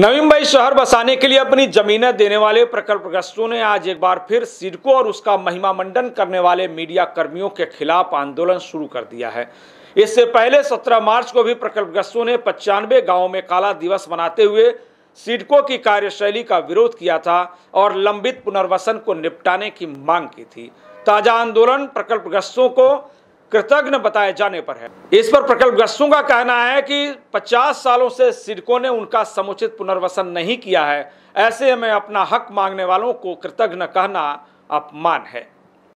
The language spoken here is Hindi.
नवी मुंबई शहर बसाने के लिए अपनी जमीनें देने वाले प्रकल्पग्रस्तों ने आज एक बार फिर सिडको और उसका मंडन करने वाले मीडिया कर्मियों के खिलाफ आंदोलन शुरू कर दिया है इससे पहले 17 मार्च को भी प्रकल्पग्रस्तों ने पचानवे गांवों में काला दिवस मनाते हुए सिडको की कार्यशैली का विरोध किया था और लंबित पुनर्वसन को निपटाने की मांग की थी ताजा आंदोलन प्रकल्पग्रस्तों को कृतज्ञ बताए जाने पर है इस पर प्रकल्पग्रस्तों का कहना है कि 50 सालों से सिडको ने उनका समुचित पुनर्वसन नहीं किया है ऐसे में अपना हक मांगने वालों को कृतज्ञ कहना अपमान है